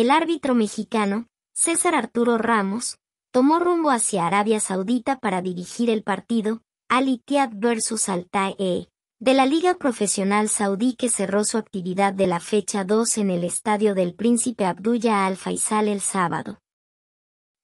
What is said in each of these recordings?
el árbitro mexicano, César Arturo Ramos, tomó rumbo hacia Arabia Saudita para dirigir el partido Al Ittihad vs Al de la Liga Profesional Saudí que cerró su actividad de la fecha 2 en el estadio del Príncipe Abdullah Al Faisal el sábado.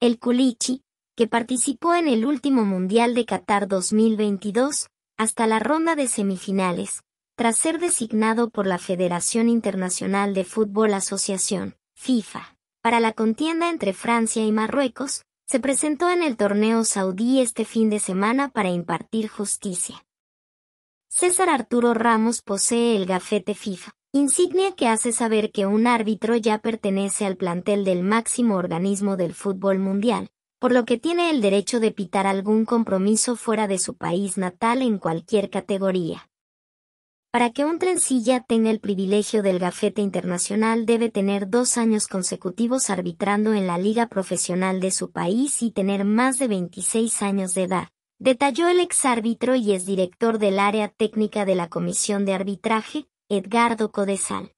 El Culichi, que participó en el último Mundial de Qatar 2022, hasta la ronda de semifinales, tras ser designado por la Federación Internacional de Fútbol Asociación FIFA, para la contienda entre Francia y Marruecos, se presentó en el torneo saudí este fin de semana para impartir justicia. César Arturo Ramos posee el gafete FIFA, insignia que hace saber que un árbitro ya pertenece al plantel del máximo organismo del fútbol mundial, por lo que tiene el derecho de pitar algún compromiso fuera de su país natal en cualquier categoría. Para que un trencilla tenga el privilegio del gafete internacional debe tener dos años consecutivos arbitrando en la liga profesional de su país y tener más de 26 años de edad. Detalló el exárbitro y exdirector director del área técnica de la Comisión de Arbitraje, Edgardo Codesal.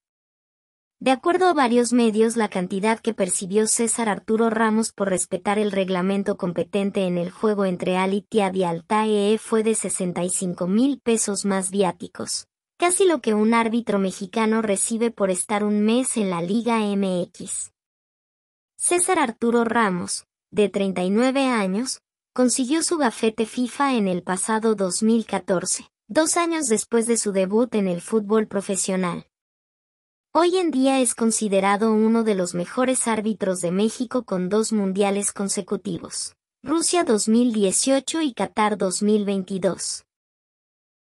De acuerdo a varios medios, la cantidad que percibió César Arturo Ramos por respetar el reglamento competente en el juego entre Alitia y Altae fue de 65 mil pesos más viáticos casi lo que un árbitro mexicano recibe por estar un mes en la Liga MX. César Arturo Ramos, de 39 años, consiguió su gafete FIFA en el pasado 2014, dos años después de su debut en el fútbol profesional. Hoy en día es considerado uno de los mejores árbitros de México con dos mundiales consecutivos, Rusia 2018 y Qatar 2022.